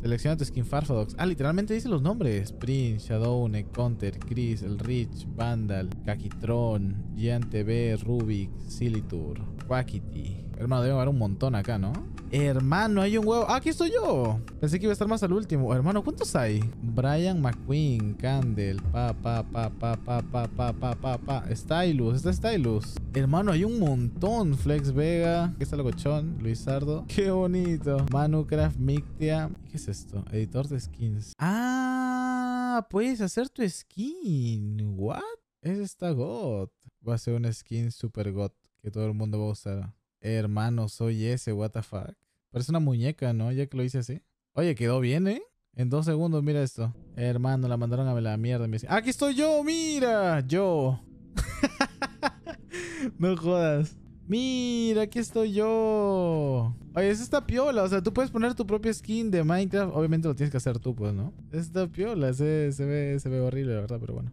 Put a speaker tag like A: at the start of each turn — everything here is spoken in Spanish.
A: Selecciona tu skin Farfadox. Ah, literalmente dice los nombres. Prince, Shadowne, Counter, Chris, El Rich, Vandal, Kakitron, Giant B, Rubik, Silitur, Quackity. Hermano, debe haber un montón acá, ¿no? Hermano, hay un huevo. ¡Ah, aquí estoy yo! Pensé que iba a estar más al último. Hermano, ¿cuántos hay? Brian McQueen, Candle, pa, pa, pa, pa, pa, pa, pa, pa, pa, pa. Stylus, está Stylus. Hermano, hay un montón. Flex Vega, aquí está el Luis Luisardo. ¡Qué bonito! Manucraft, Mictia. ¿Qué es esto? Editor de skins. ¡Ah! Puedes hacer tu skin. ¿What? Es esta God. Va a ser una skin super God que todo el mundo va a usar. Hermano, soy ese, what the fuck. Parece una muñeca, ¿no? Ya que lo hice así. Oye, quedó bien, ¿eh? En dos segundos, mira esto. Hermano, la mandaron a la mierda. me Aquí estoy yo, mira, yo. no jodas. Mira, aquí estoy yo. Oye, es esta piola. O sea, tú puedes poner tu propia skin de Minecraft. Obviamente lo tienes que hacer tú, pues, ¿no? Esta piola. Se, se, ve, se ve horrible, la verdad, pero bueno.